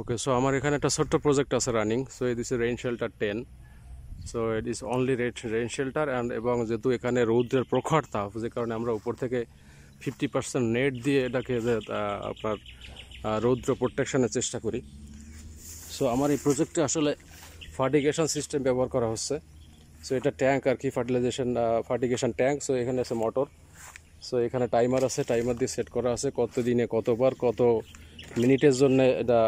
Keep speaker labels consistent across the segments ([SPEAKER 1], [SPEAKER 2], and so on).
[SPEAKER 1] okay so আমার এখানে একটা ছোট্ট প্রজেক্ট আছে রানিং সো এই this rain shelter ten so it is only red rain shelter and এবং যেহেতু এখানে রৌদ্রের প্রখর তাপ যে কারণে আমরা উপর থেকে ফিফটি পার্সেন্ট নেট দিয়ে এটাকে যে আপনার রৌদ্র প্রোটেকশনের চেষ্টা করি সো আমার এই প্রজেক্টে আসলে ফার্টিগেশন সিস্টেম ব্যবহার করা হচ্ছে সো এটা ট্যাঙ্ক আর কি ফার্টিলাইজেশন ফার্টিগেশন ট্যাঙ্ক সো এখানে আছে মোটর সো এখানে টাইমার আছে টাইমার দিয়ে সেট করা আছে কত দিনে কতবার কত মিনিটের জন্য এটা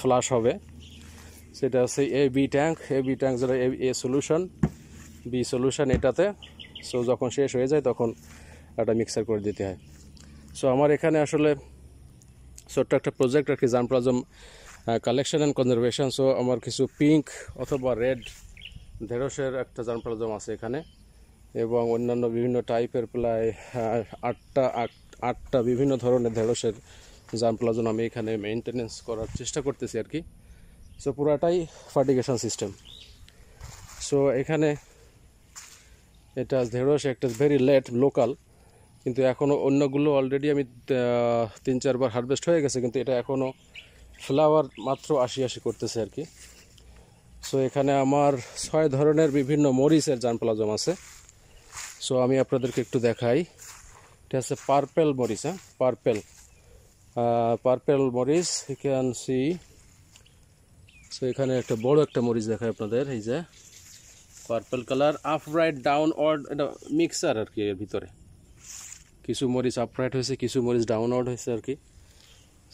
[SPEAKER 1] ফ্লাশ হবে সেটা হচ্ছে A B tank A B tank যেটা এ সলিউশন বি সলিউশন এটাতে সো যখন শেষ হয়ে যায় তখন এটা মিক্সার করে দিতে হয় সো আমার এখানে আসলে ছোট্ট একটা প্রজেক্ট আর কি germplasm collection and conservation so আমার কিছু পিঙ্ক অথবা রেড ঢেঁড়সের একটা জানপ্রাজম আছে এখানে এবং অন্যান্য বিভিন্ন টাইপের প্রায় আটটা আটটা বিভিন্ন ধরনের ঢেঁড়সের যার প্লাজন আমি এখানে মেনটেনেন্স করার চেষ্টা করতেছি আর কি সো পুরাটাই ফার্টিগেশন সিস্টেম সো এখানে এটা ঢেঁড়স একটা ভেরি লেট লোকাল কিন্তু এখনও অন্যগুলো অলরেডি আমি তিন চারবার হারভেস্ট হয়ে গেছে কিন্তু এটা এখনও ফ্লাওয়ার মাত্র আশি আশি করতেছে আর কি সো এখানে আমার ছয় ধরনের বিভিন্ন মরিচের জানপ্লাজম আছে সো আমি আপনাদেরকে একটু দেখাই এটা আছে পার্পেল মরিচ হ্যাঁ পার্পেল পার্পেল uh, মরিচ ই ক্যান সি সো এখানে একটা বড় একটা মরিচ দেখায় আপনাদের এই যে পার্পেল কালার আপরাইট ডাউন অর্ড এটা মিক্সার আর কি এর ভিতরে কিছু মরিচ আপরাইট হয়েছে কিছু মরিচ ডাউনওয়ার্ড হয়েছে আর কি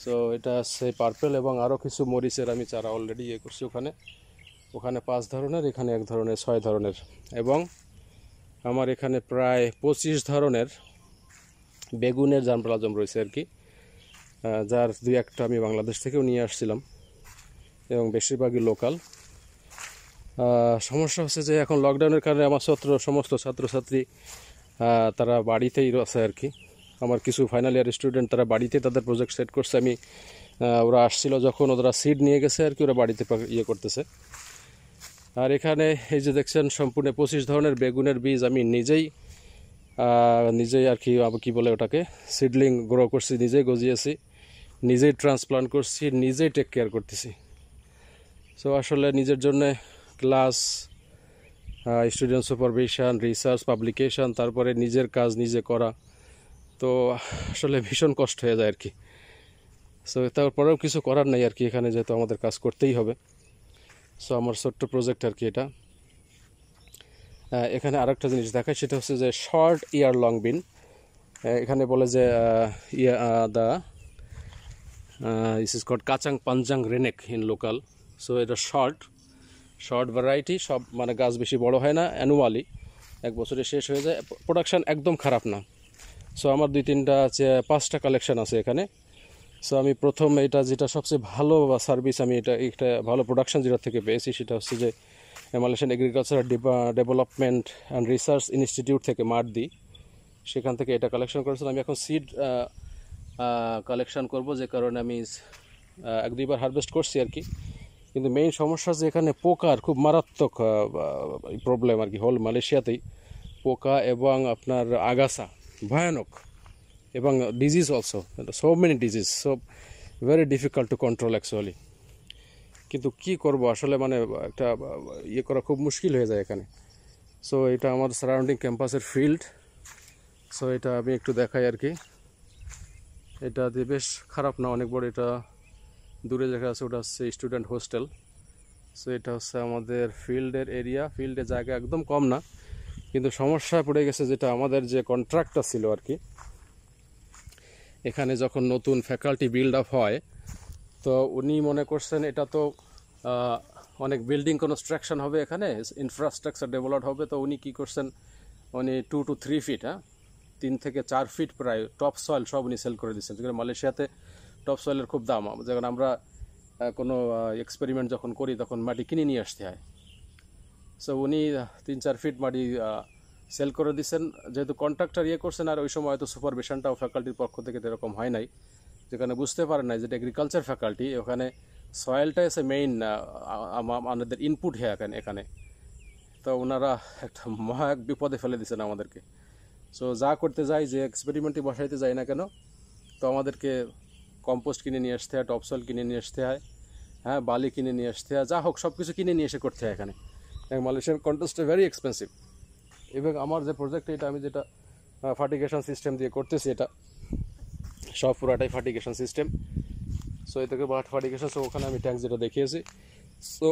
[SPEAKER 1] সো এটা আছে পার্পেল এবং আরও কিছু মরিচের আমি চারা অলরেডি ইয়ে করছি ওখানে ওখানে পাঁচ ধরনের এখানে এক ধরনের ছয় ধরনের এবং আমার এখানে প্রায় পঁচিশ ধরনের বেগুনের জামপ্লাজম রয়েছে আর কি যার দুই একটা আমি বাংলাদেশ থেকেও নিয়ে আসছিলাম এবং বেশিরভাগই লোকাল সমস্যা হচ্ছে যে এখন লকডাউনের কারণে আমার ছাত্র সমস্ত ছাত্রছাত্রী তারা বাড়িতেই আছে আর কি আমার কিছু ফাইনাল ইয়ার স্টুডেন্ট তারা বাড়িতে তাদের প্রজেক্ট সেট করছে আমি ওরা আসছিল যখন ওরা সিড নিয়ে গেছে আর কি ওরা বাড়িতে ইয়ে করতেছে আর এখানে এই যে দেখছেন সম্পূর্ণ পঁচিশ ধরনের বেগুনের বীজ আমি নিজেই নিজেই আর কি কী বলে ওটাকে সিডলিং গ্রো করছি নিজেই গজিয়েছি নিজেই ট্রান্সপ্লান্ট করছি নিজেই টেক কেয়ার করতেছি সো আসলে নিজের জন্যে class student supervision research publication তারপরে নিজের কাজ নিজে করা তো আসলে ভীষণ কষ্ট হয়ে যায় আর কি সো তারপরেও কিছু করার নাই আর কি এখানে যেহেতু আমাদের কাজ করতেই হবে সো আমার ছোট্ট প্রজেক্ট আর কি এটা এখানে আরেকটা জিনিস দেখায় সেটা হচ্ছে যে শর্ট ইয়ার লং বিন এখানে বলে যে yeah the is is called কাচাং পাঞ্জাং রেনেক ইন লোকাল সো এটা শর্ট শর্ট ভ্যারাইটি সব মানে গাছ বেশি বড় হয় না অ্যানুয়ালি এক বছরে শেষ হয়ে যায় প্রোডাকশান একদম খারাপ না সো আমার দুই তিনটা আছে পাঁচটা কালেকশান আছে এখানে সো আমি প্রথম এটা যেটা সবচেয়ে ভালো সার্ভিস আমি এটা একটা ভালো প্রোডাকশান যেটা থেকে পেয়েছি সেটা হচ্ছে যে Malaysian agricultural development and research institute থেকে মার্দি সেখান থেকে এটা কালেকশন করেছিলাম আমি এখন সিড কালেকশান করব যে কারণে আমি এক দুইবার হারভেস্ট করছি আর কি কিন্তু মেইন সমস্যা যে এখানে পোকার খুব মারাত্মক প্রবলেম আর কি হল মালয়েশিয়াতেই পোকা এবং আপনার আগাছা ভয়ানক এবং disease also so many disease so very difficult to control actually কিন্তু কি করব আসলে মানে একটা ইয়ে করা খুব মুশকিল হয়ে যায় এখানে সো এটা আমার সারাউন্ডিং ক্যাম্পাসের ফিল্ড সো এটা আমি একটু দেখাই আর কি এটা যে বেশ খারাপ না অনেক বড় এটা দূরে লেখা আছে ওটা হচ্ছে স্টুডেন্ট হোস্টেল সো এটা হচ্ছে আমাদের ফিল্ডের এরিয়া ফিল্ডে জায়গা একদম কম না কিন্তু সমস্যা পড়ে গেছে যেটা আমাদের যে কন্ট্রাক্টটা ছিল আর কি এখানে যখন নতুন ফ্যাকাল্টি বিল্ড আপ হয় তো উনি মনে করছেন এটা তো অনেক বিল্ডিং কনস্ট্রাকশন হবে এখানে ইনফ্রাস্ট্রাকচার ডেভেলপ হবে তো উনি কী করছেন উনি টু টু থ্রি ফিট হ্যাঁ তিন থেকে চার ফিট প্রায় টপ সয়েল সব উনি সেল করে দিচ্ছেন যেখানে মালয়েশিয়াতে টপ সয়েলের খুব দাম যখন আমরা কোনো এক্সপেরিমেন্ট যখন করি তখন মাটি কিনে নিয়ে আসতে হয় সো উনি তিন চার ফিট মাটি সেল করে দিচ্ছেন যেহেতু কন্ট্রাক্টর ইয়ে করছেন আর ওই সময় হয়তো সুপারভিশনটাও ফ্যাকাল্টির পক্ষ থেকে এরকম হয় নাই যেখানে বুঝতে পারে না যেটা এগ্রিকালচার ফ্যাকাল্টি ওখানে সয়েলটা এসে মেইন আমাদের ইনপুট হয় এখানে এখানে তো ওনারা একটা মহা এক বিপদে ফেলে দিয়েছেন আমাদেরকে সো যা করতে যাই যে এক্সপেরিমেন্টে বসাইতে যাই না কেন তো আমাদেরকে কম্পোস্ট কিনে নিয়ে আসতে হয় টপসল কিনে নিয়ে আসতে হয় হ্যাঁ বালি কিনে নিয়ে আসতে হয় যা হোক সব কিছু কিনে নিয়ে এসে করতে হয় এখানে মালয়েশিয়ান কন্টেস্টটা ভেরি এক্সপেন্সিভ এবং আমার যে প্রোজেক্ট এটা আমি যেটা ফার্টিগেশন সিস্টেম দিয়ে করতেছি এটা সব পুরাটাই ফার্টিগেশন সিস্টেম সো এটাকে বাট ফার্টিগেশন সো ওখানে আমি ট্যাঙ্ক যেটা দেখিয়েছি সো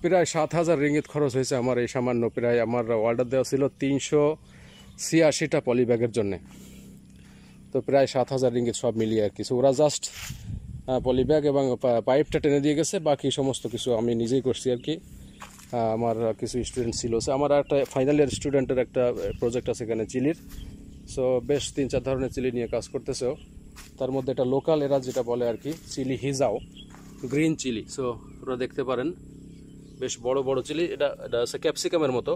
[SPEAKER 1] প্রায় সাত হাজার রিঙ্গিত খরচ হয়েছে আমার এই সামান্য প্রায় আমার অর্ডার দেওয়া ছিল তিনশো ছিয়াশিটা পলিব্যাগের জন্যে তো প্রায় সাত হাজার রিঙ্গিত সব মিলিয়ে আর কিছু ওরা জাস্ট পলিব্যাগ এবং পাইপটা টেনে দিয়ে গেছে বাকি সমস্ত কিছু আমি নিজেই করছি আর কি আমার কিছু স্টুডেন্ট ছিল আমার একটা ফাইনাল ইয়ার স্টুডেন্টের একটা প্রজেক্ট আছে এখানে চিলির সো বেশ তিন চার ধরনের চিলি নিয়ে কাজ করতেছেও তার মধ্যে এটা লোকাল এরা যেটা বলে আর কি চিলি হিজাও গ্রিন চিলি সো ওরা দেখতে পারেন বেশ বড় বড় চিলি এটা এটা হচ্ছে ক্যাপসিকামের মতো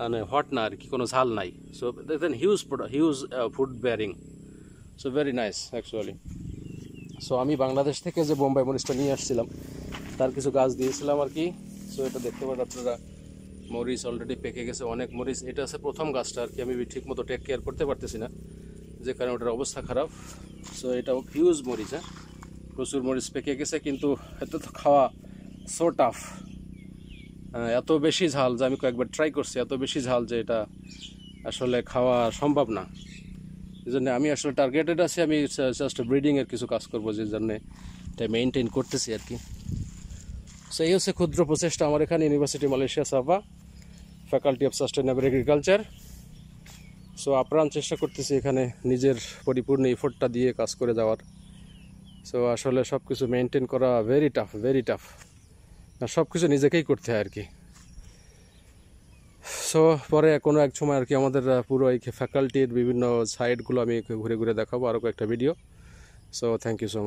[SPEAKER 1] মানে হট না আর কি কোনো ঝাল নাই so then huge huge food bearing so very nice actually so আমি বাংলাদেশ থেকে যে বোম্বাই মরিচটা নিয়ে আসছিলাম তার কিছু গাছ দিয়েছিলাম আর কি সো এটা দেখতে পারেন আপনারা মরিচ অলরেডি পেকে গেছে অনেক মরিচ এটা আছে প্রথম গাছটা আর কি আমি ঠিক মতো টেক কেয়ার করতে পারতেছি না যে কারণে ওটার অবস্থা খারাপ সো এটা হিউজ মরিচ হ্যাঁ প্রচুর মরিচ পেকে গেছে কিন্তু এত তো খাওয়া সো টাফ এত বেশি ঝাল যে আমি কয়েকবার ট্রাই করছি এত বেশি ঝাল যে এটা আসলে খাওয়া সম্ভব না এই জন্য আমি আসলে টার্গেটেড আছি আমি জাস্ট ব্রিডিংয়ের কিছু কাজ করবো যে জন্যে এটা মেনটেন করতেছি আর কি সো এই হচ্ছে ক্ষুদ্র প্রচেষ্টা আমার এখানে ইউনিভার্সিটি মালয়েশিয়া সাফা faculty of sustainable agriculture so আপ্রাণ চেষ্টা করতেছি এখানে নিজের পরিপূর্ণ এফোর্টটা দিয়ে কাজ করে যাওয়ার সো আসলে সব কিছু মেনটেন করা ভেরি টাফ ভেরি টাফ সব কিছু নিজেকেই করতে হয় আর কি সো পরে কোনো এক সময় আর কি আমাদের পুরো এই ফ্যাকাল্টির বিভিন্ন সাইডগুলো আমি ঘুরে ঘুরে দেখাবো আরও কয়েকটা video so thank you so much